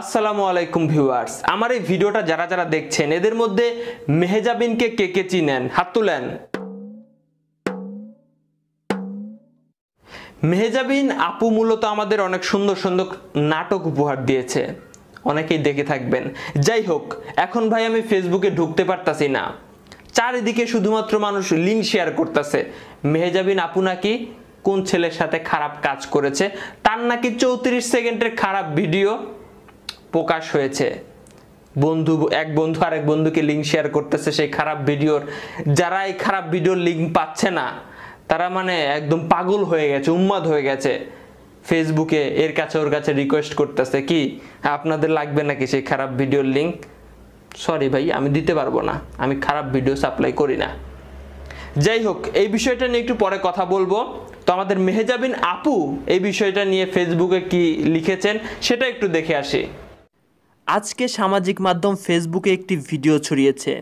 আসসালামু আলাইকুম ভিউয়ার্স আমার এই ভিডিওটা যারা যারা দেখছেন এদের মধ্যে মেহেজাবিনকে কে কে চিনেন হাত তুলেন মেহেজাবিন আপু মূলত আমাদের অনেক সুন্দর সুন্দর নাটক উপহার দিয়েছে অনেকেই দেখে থাকবেন যাই হোক এখন ভাই আমি ফেসবুকে ঢুকতে পারতাছি না চারিদিকে শুধুমাত্র মানুষ লিঙ্ক শেয়ার করতেছে মেহেজাবিন আপু নাকি কোন ছেলের সাথে খারাপ কাজ করেছে তার নাকি চৌত্রিশ সেকেন্ডের খারাপ ভিডিও প্রকাশ হয়েছে বন্ধু এক বন্ধু আরেক বন্ধুকে লিঙ্ক শেয়ার করতেছে সেই খারাপ ভিডিওর যারা এই খারাপ ভিডিওর লিঙ্ক পাচ্ছে না তারা মানে একদম পাগল হয়ে গেছে উন্মাদ হয়ে গেছে ফেসবুকে এর কাছে ওর কাছে রিকোয়েস্ট করতেছে কি আপনাদের লাগবে নাকি সেই খারাপ ভিডিওর লিঙ্ক সরি ভাই আমি দিতে পারবো না আমি খারাপ ভিডিও সাপ্লাই করি না যাই হোক এই বিষয়টা নিয়ে একটু পরে কথা বলবো তো আমাদের মেহেজাবিন আপু এই বিষয়টা নিয়ে ফেসবুকে কি লিখেছেন সেটা একটু দেখে আসি আজকে সামাজিক মাধ্যম ফেসবুকে একটি ভিডিও ছড়িয়েছে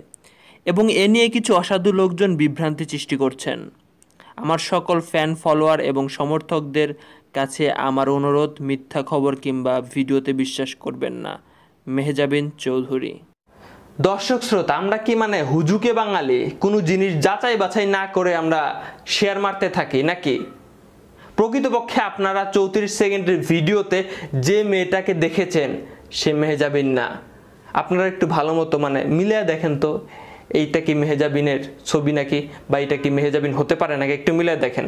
এবং এ নিয়ে কিছু অসাধু লোকজন বিভ্রান্তি সৃষ্টি করছেন আমার সকল ফ্যান ফলোয়ার এবং সমর্থকদের কাছে আমার অনুরোধ মিথ্যা খবর কিংবা ভিডিওতে বিশ্বাস করবেন না মেহজাবিন চৌধুরী দর্শক শ্রোতা আমরা কি মানে হুজুকে বাঙালি কোনো জিনিস যাচাই বাছাই না করে আমরা শেয়ার মারতে থাকি নাকি প্রকৃতপক্ষে আপনারা চৌত্রিশ সেকেন্ডের ভিডিওতে যে মেয়েটাকে দেখেছেন সে মেহেজাবিন না আপনারা একটু ভালো মতো মানে মিলে দেখেন তো এইটা কি মেহেজাবিনের ছবি নাকি বা এইটা কি মেহেজাবিন হতে পারে নাকি একটু মিলে দেখেন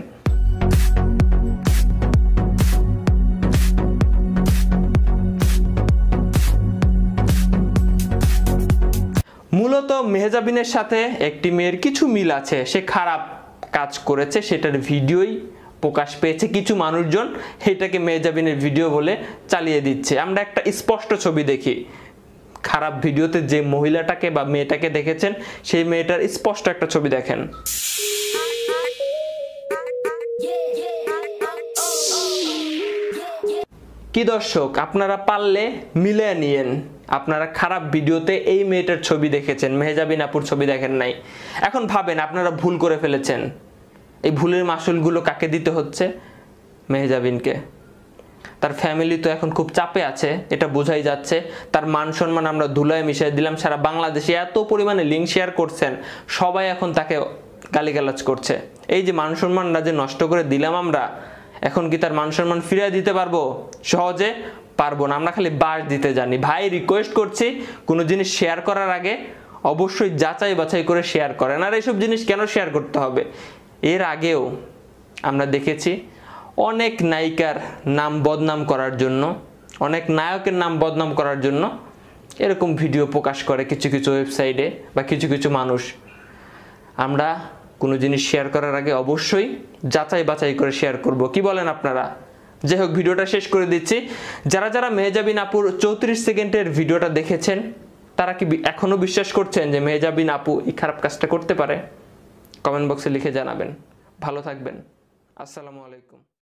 মূলত মেহেজাবিনের সাথে একটি মেয়ের কিছু মিল আছে সে খারাপ কাজ করেছে সেটার ভিডিওই প্রকাশ পেয়েছে কিছু মানুষজন এটাকে মেজাবিনের ভিডিও বলে চালিয়ে দিচ্ছে আমরা একটা স্পষ্ট ছবি দেখি খারাপ ভিডিওতে যে মহিলাটাকে বা মেয়েটাকে দেখেছেন সেই মেয়েটার স্পষ্ট একটা ছবি দেখেন কি দর্শক আপনারা পারলে মিলে নিয়েন আপনারা খারাপ ভিডিওতে এই মেয়েটার ছবি দেখেছেন মেহজাবিন আপুর ছবি দেখেন নাই এখন ভাবেন আপনারা ভুল করে ফেলেছেন এই ভুলের মাসুলগুলো কাকে দিতে হচ্ছে মেহজাবিনকে তার ফ্যামিলি তো এখন খুব চাপে আছে এটা বোঝাই যাচ্ছে তার মান সম্মান আমরা ধুলায় মিশিয়ে দিলাম সারা বাংলাদেশে এত পরিমাণে লিঙ্ক শেয়ার করছেন সবাই এখন তাকে গালিগালাজ করছে এই যে মান সম্মানটা যে নষ্ট করে দিলাম আমরা এখন কি তার মান সম্মান ফিরিয়ে দিতে পারবো সহজে পারবো না আমরা খালি বাস দিতে জানি ভাই রিকোয়েস্ট করছি কোনো জিনিস শেয়ার করার আগে অবশ্যই যাচাই বাছাই করে শেয়ার করেন আর এইসব জিনিস কেন শেয়ার করতে হবে এর আগেও আমরা দেখেছি অনেক নায়িকার নাম বদনাম করার জন্য অনেক নায়কের নাম বদনাম করার জন্য এরকম ভিডিও প্রকাশ করে কিছু কিছু ওয়েবসাইটে বা কিছু কিছু মানুষ আমরা কোনো জিনিস শেয়ার করার আগে অবশ্যই যাচাই বাছাই করে শেয়ার করব কি বলেন আপনারা যাই হোক ভিডিওটা শেষ করে দিচ্ছি যারা যারা মেহজাবিন আপুর চৌত্রিশ সেকেন্ডের ভিডিওটা দেখেছেন তারা কি এখনও বিশ্বাস করছেন যে মেহজাবিন আপু এই খারাপ কাজটা করতে পারে কমেন্ট বক্সে লিখে জানাবেন ভালো থাকবেন আসসালামু আলাইকুম